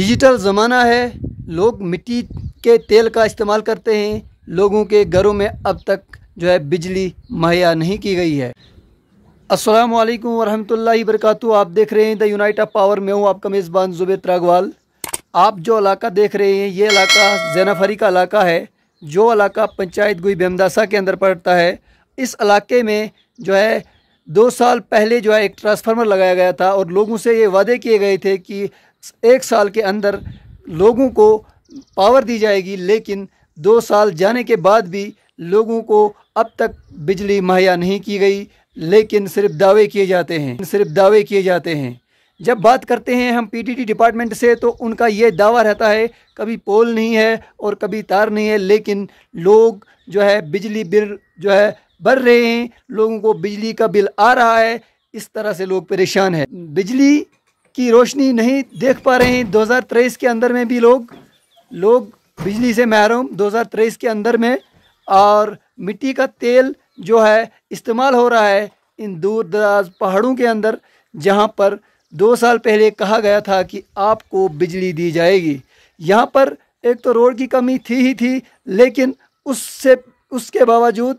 digital ज़माना है लोग मिट्टी के तेल का इस्तेमाल करते हैं लोगों के घरों में अब तक जो है बिजली मुहैया नहीं की गई है अस्सलाम वालेकुम वरहमतुल्लाहि वरकत आप देख रहे हैं द यूनाइट ऑफ पावर में हूँ आपका मेज़बान जुबैर रागवाल आप जो इलाका देख रहे हैं ये इलाका जैनाफरी का इलाका है जो इलाका पंचायत गुई बेमदासा के अंदर पड़ता है इस इलाके में जो है दो साल पहले जो है एक ट्रांसफार्मर लगाया गया था और लोगों से ये वादे किए गए थे कि एक साल के अंदर लोगों को पावर दी जाएगी लेकिन दो साल जाने के बाद भी लोगों को अब तक बिजली मुहैया नहीं की गई लेकिन सिर्फ दावे किए जाते हैं सिर्फ दावे किए जाते हैं जब बात करते हैं हम पीटीटी डिपार्टमेंट से तो उनका ये दावा रहता है कभी पोल नहीं है और कभी तार नहीं है लेकिन लोग जो है बिजली बिल जो है भर रहे हैं लोगों को बिजली का बिल आ रहा है इस तरह से लोग परेशान हैं बिजली की रोशनी नहीं देख पा रहे हैं 2023 के अंदर में भी लोग लोग बिजली से महरूम 2023 के अंदर में और मिट्टी का तेल जो है इस्तेमाल हो रहा है इन दूर दराज पहाड़ों के अंदर जहाँ पर दो साल पहले कहा गया था कि आपको बिजली दी जाएगी यहाँ पर एक तो रोड की कमी थी ही थी लेकिन उससे उसके बावजूद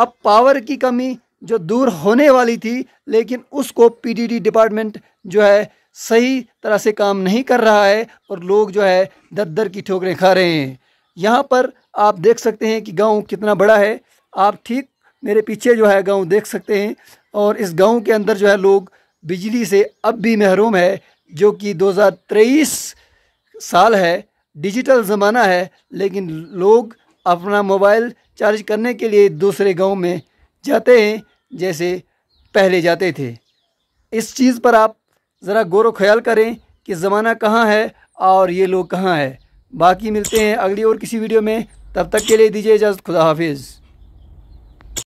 अब पावर की कमी जो दूर होने वाली थी लेकिन उसको पीडीडी डिपार्टमेंट जो है सही तरह से काम नहीं कर रहा है और लोग जो है दर दर की ठोकरें खा रहे हैं यहाँ पर आप देख सकते हैं कि गांव कितना बड़ा है आप ठीक मेरे पीछे जो है गांव देख सकते हैं और इस गांव के अंदर जो है लोग बिजली से अब भी महरूम है जो कि 2023 साल है डिजिटल ज़माना है लेकिन लोग अपना मोबाइल चार्ज करने के लिए दूसरे गांव में जाते हैं जैसे पहले जाते थे इस चीज़ पर आप ज़रा गौर ख्याल करें कि ज़माना कहाँ है और ये लोग कहाँ है बाकी मिलते हैं अगली और किसी वीडियो में तब तक के लिए दीजिए इजाज़त खुदा हाफिज़